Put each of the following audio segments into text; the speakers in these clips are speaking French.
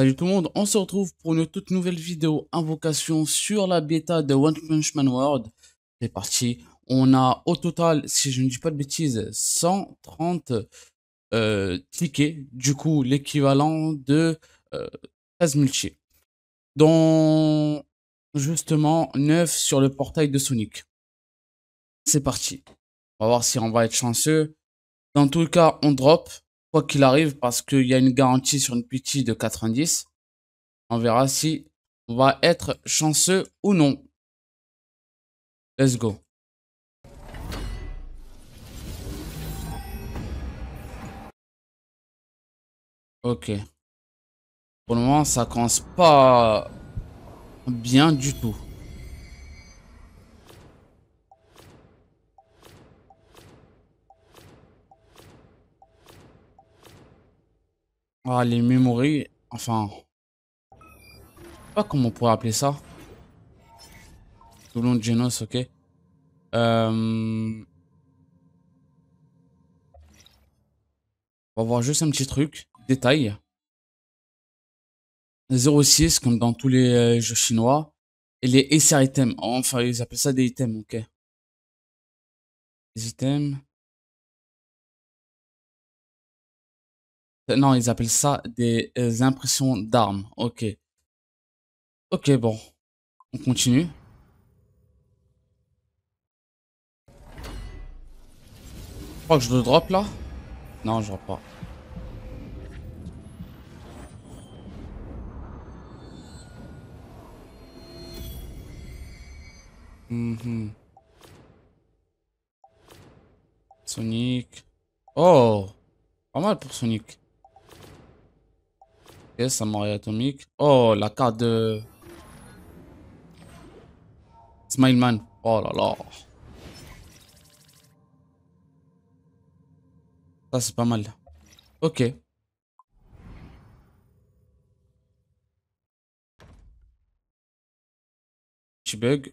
Salut tout le monde, on se retrouve pour une toute nouvelle vidéo invocation sur la bêta de One Punch Man World. C'est parti, on a au total, si je ne dis pas de bêtises, 130 euh, tickets, du coup l'équivalent de euh, 13 multi. dont justement 9 sur le portail de Sonic. C'est parti, on va voir si on va être chanceux. Dans tout le cas, on drop, quoi qu'il arrive, parce qu'il y a une garantie sur une pitié de 90. On verra si on va être chanceux ou non. Let's go. Ok. Pour le moment, ça commence pas bien du tout. Ah, les mémories, enfin... Pas comment on pourrait appeler ça. Tout le long de Genos, ok. Euh, on va voir juste un petit truc, détail. 0,6 comme dans tous les euh, jeux chinois. Et les SR items, enfin ils appellent ça des items, ok. Les items. Non, ils appellent ça des euh, impressions d'armes. Ok. Ok, bon. On continue. Je crois que je le drop là Non, je drop pas. Mhm. Sonic. Oh Pas mal pour Sonic. Ok, Atomique. Oh, la carte de... Man Oh là là. Ça, c'est pas mal. Ok. Petit bug.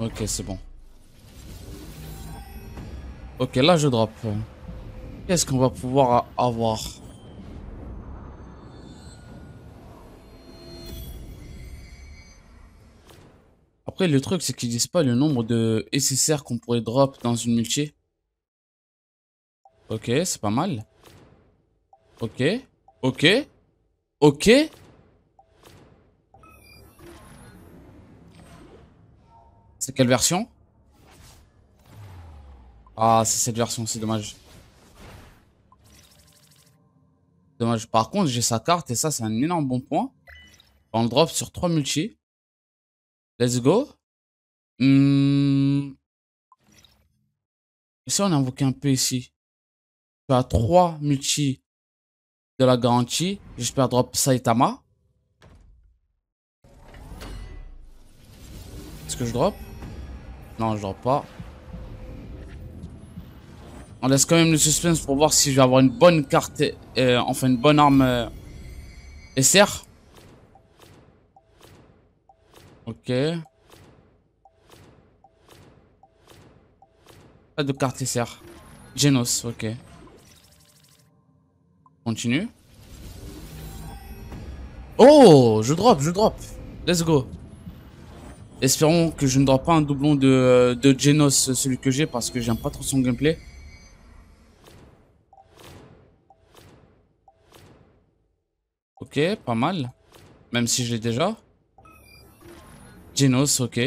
Ok, c'est bon. Ok, là, je drop. Qu'est-ce qu'on va pouvoir avoir Après, le truc, c'est qu'ils disent pas le nombre de SSR qu'on pourrait drop dans une multi. Ok, c'est pas mal. Ok. Ok. Ok. C'est quelle version Ah, c'est cette version, c'est dommage. Dommage. Par contre, j'ai sa carte et ça, c'est un énorme bon point. On le drop sur 3 multi. Let's go. Hmm. Et Si on invoqué un peu ici. Tu as 3 multi de la garantie. J'espère drop Saitama. Est-ce que je drop Non, je drop pas. On laisse quand même le suspense pour voir si je vais avoir une bonne carte, euh, enfin une bonne arme et euh, SR. Ok. Pas de carte SR. Genos, ok. Continue. Oh, je drop, je drop. Let's go. Espérons que je ne drop pas un doublon de, Genos, celui que j'ai, parce que j'aime pas trop son gameplay. Ok, pas mal. Même si l'ai déjà. Genos, ok.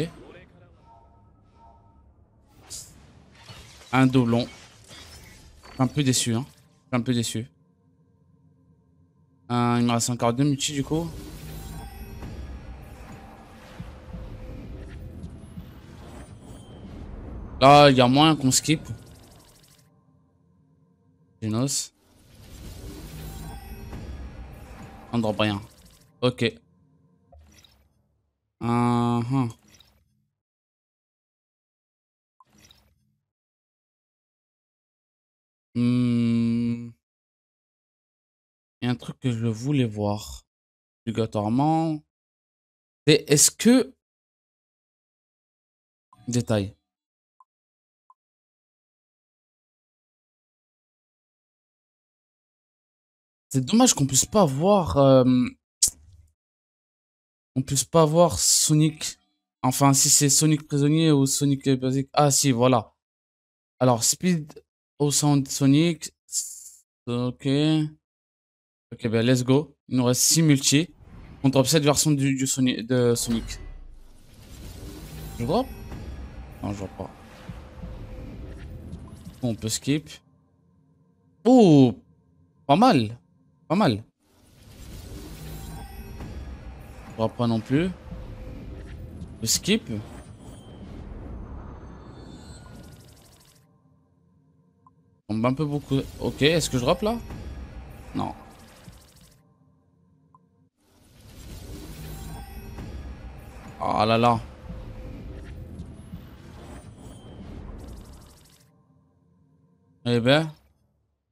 Un doublon. Un peu déçu, hein. Un peu déçu. il me reste encore deux multi du coup. Là, il y a moins qu'on skip. Genos. On drop rien. Ok. Uh Il y a un truc que je voulais voir. Obligatoirement. C'est est-ce que. Détail. C'est dommage qu'on puisse pas voir. Euh, on puisse pas voir Sonic. Enfin, si c'est Sonic prisonnier ou Sonic basic. Ah, si, voilà. Alors, speed au sound Sonic. Ok. Ok, ben, let's go. Il nous reste 6 multi. On drop cette version du, Sonic, de Sonic. Je vois. Non, je vois pas. on peut skip. Oh Pas mal Pas mal pas non plus. Le skip. On un peu beaucoup. Ok, est-ce que je drop là Non. Oh là là. Eh ben,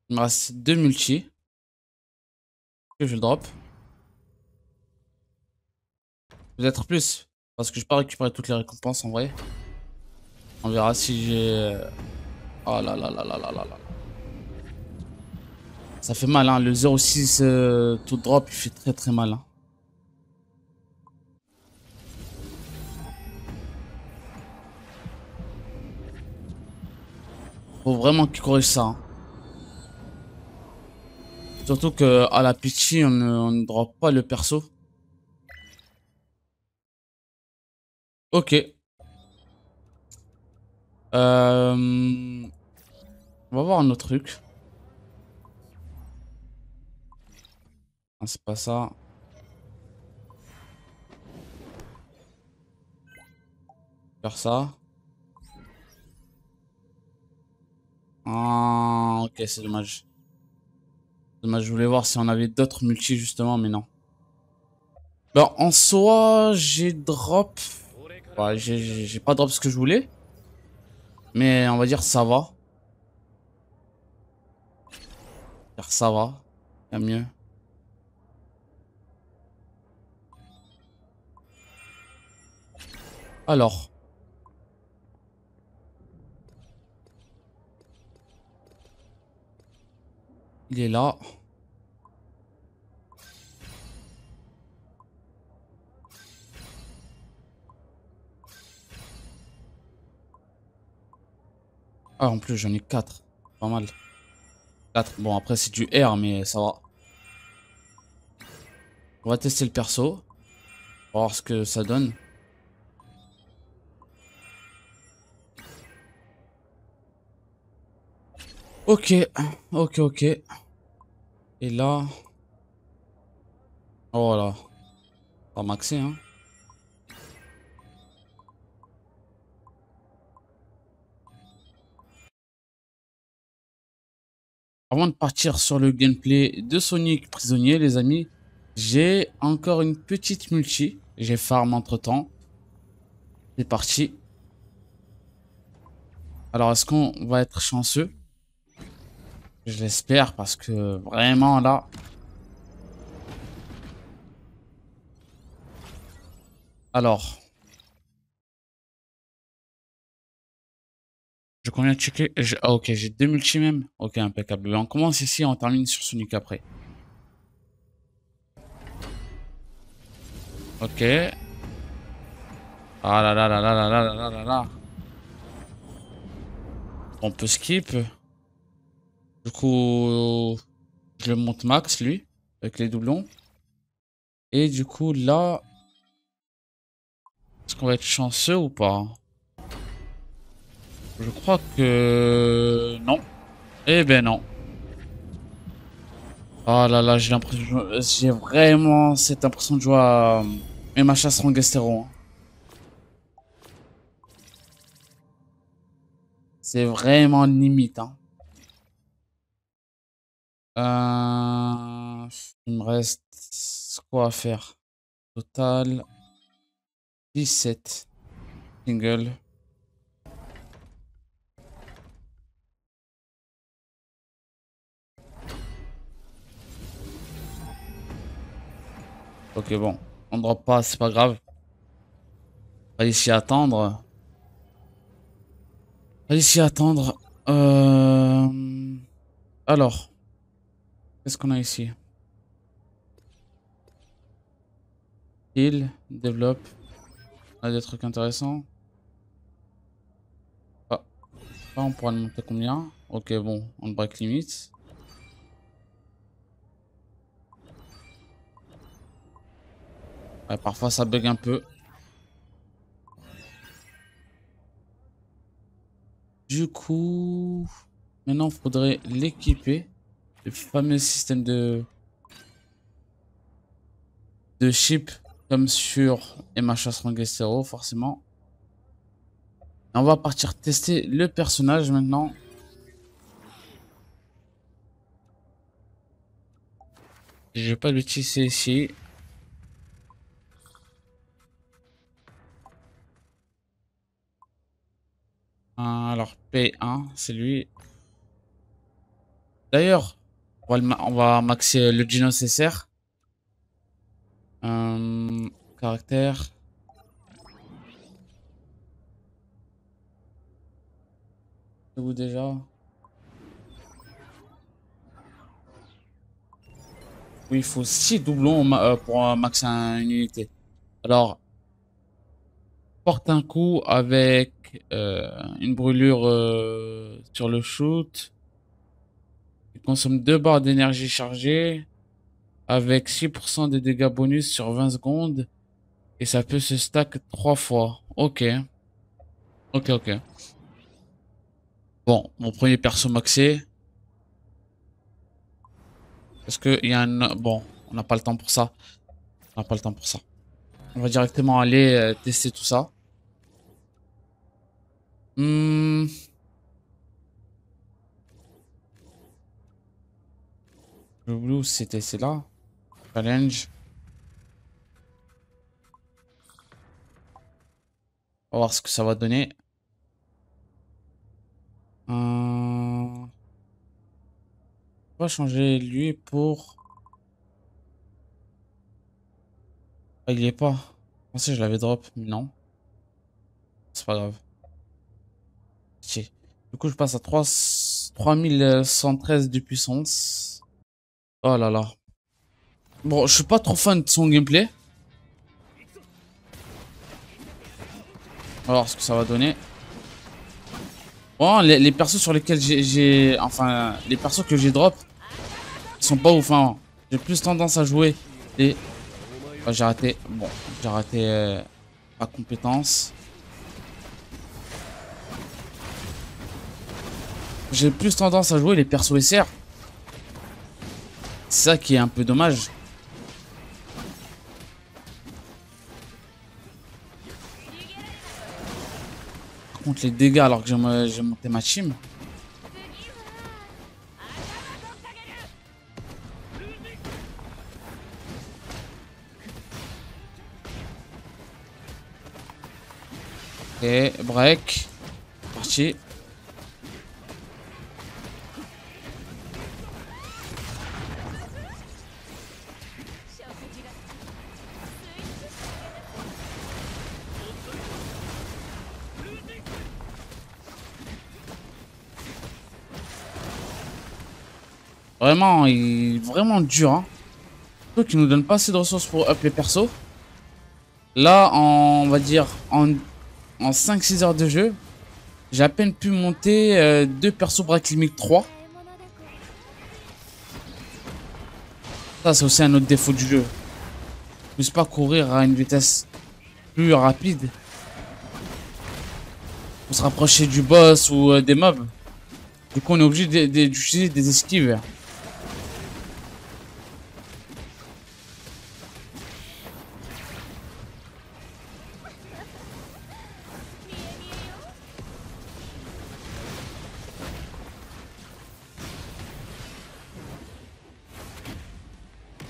il me reste deux multi. Que je drop. Peut-être plus. Parce que je pas récupérer toutes les récompenses en vrai. On verra si j'ai... Euh, oh là là là là là là là. Ça fait mal, hein. Le 06 euh, tout drop, il fait très très mal. Hein. Faut vraiment qu'il corrige ça. Hein. Surtout que à la pitié, on ne drop pas le perso. Ok. Euh, on va voir un autre truc. Ah, c'est pas ça. Faire ça. Ah, ok, c'est dommage. Dommage, je voulais voir si on avait d'autres multi justement, mais non. Bon en soi, j'ai drop bah, J'ai pas drop ce que je voulais. Mais on va dire ça va. ça va. Il mieux. Alors. Il est là. Ah, en plus, j'en ai 4. Pas mal. 4. Bon, après, c'est du R, mais ça va. On va tester le perso. voir ce que ça donne. Ok, ok, ok. Et là... Voilà. Oh Pas maxé, hein. Avant de partir sur le gameplay de Sonic Prisonnier, les amis, j'ai encore une petite multi. J'ai farm entre temps. C'est parti. Alors, est-ce qu'on va être chanceux Je l'espère parce que vraiment là... Alors, Je conviens de checker. Ah, ok, j'ai deux multi même. Ok, impeccable. Ben, on commence ici et on termine sur Sonic après. Ok. Ah là là là là là là là là là On peut skip. Du coup, je monte max lui, avec les doublons. Et du coup là, est-ce qu'on va être chanceux ou pas je crois que... Non. Eh ben non. Oh là là, j'ai l'impression... J'ai vraiment cette impression de jouer à... Et ma chasse hein. C'est vraiment limite. Hein. Euh, il me reste quoi à faire Total 17 single. Ok, bon. On ne drop pas, c'est pas grave. Fallait s'y attendre. Allez s'y attendre. Euh, alors. Qu'est-ce qu'on a ici Il développe. On ah, a des trucs intéressants. Ah, on pourra le monter combien Ok, bon, on break limite. parfois ça bug un peu. Du coup, maintenant faudrait l'équiper. Le fameux système de de chip comme sur ranger Rangestero forcément. on va partir tester le personnage maintenant. Je vais pas l'utiliser ici. alors P1, c'est lui. D'ailleurs, on, va, maxer le Gino CSR. Euh, caractère. Vous déjà Oui, il faut 6 doublons euh, pour maxer une unité. Alors, porte un coup avec euh, une brûlure euh, sur le shoot. Il consomme deux barres d'énergie chargée avec 6% de dégâts bonus sur 20 secondes. Et ça peut se stack 3 fois. Ok. Ok, ok. Bon, mon premier perso maxé. Parce que il y a un... Bon, on n'a pas le temps pour ça. On n'a pas le temps pour ça. On va directement aller euh, tester tout ça. Hmm. le Blue, c'était C'est là Challenge. On va voir ce que ça va donner. Euh, on va changer lui pour... Ah, il est pas. Je pensais que je l'avais drop, mais non. C'est pas grave. Du coup, je passe à 3, 3113 de puissance. Oh là là. Bon, je suis pas trop fan de son gameplay. alors va ce que ça va donner. Bon, les, les persos sur lesquels j'ai... Enfin, les persos que j'ai drop, ils sont pas ouf. Hein. J'ai plus tendance à jouer et oh, j'ai raté... Bon, j'ai raté... à euh, compétence. j'ai plus tendance à jouer les persos SR. C'est ça qui est un peu dommage. Par Contre les dégâts alors que j'ai monté ma team. Et break. Parti. Vraiment, il vraiment dur. Hein. Surtout nous donne pas assez de ressources pour up les persos. Là, on va dire en, 5-6 heures de jeu, j'ai à peine pu monter 2 euh, deux persos braclimique 3. Ça, c'est aussi un autre défaut du jeu. On ne pas courir à une vitesse plus rapide pour se rapprocher du boss ou euh, des mobs. Du coup, on est obligé d'utiliser des esquives.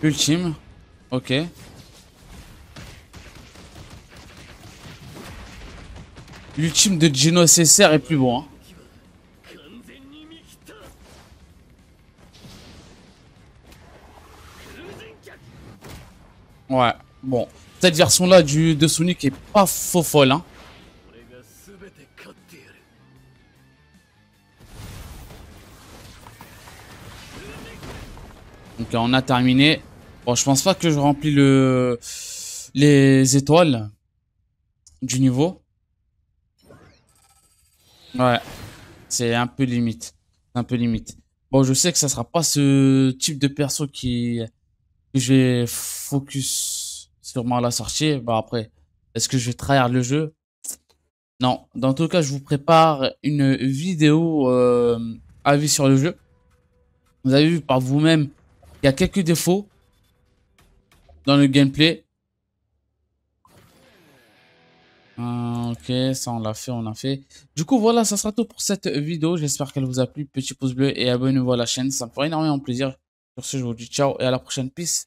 Ultime. Ok. L'ultime de Gino CSR est plus bon. Hein. Ouais, bon. Cette version-là de Sonic est pas faux folle. Hein. on a terminé. Bon, je pense pas que je remplis le les étoiles du niveau. Ouais, c'est un peu limite. Un peu limite. Bon, je sais que ça sera pas ce type de perso qui que je vais focus sûrement à la sortie. Bah après, est-ce que je vais trahir le jeu Non. Dans tout cas, je vous prépare une vidéo euh, à avis sur le jeu. Vous avez vu par vous-même quelques défauts dans le gameplay. Ah, ok, ça on l'a fait, on a fait. Du coup, voilà, ça sera tout pour cette vidéo. J'espère qu'elle vous a plu. Petit pouce bleu et abonnez-vous à la chaîne. Ça me fera énormément plaisir. Sur ce, je vous dis ciao et à la prochaine. Peace.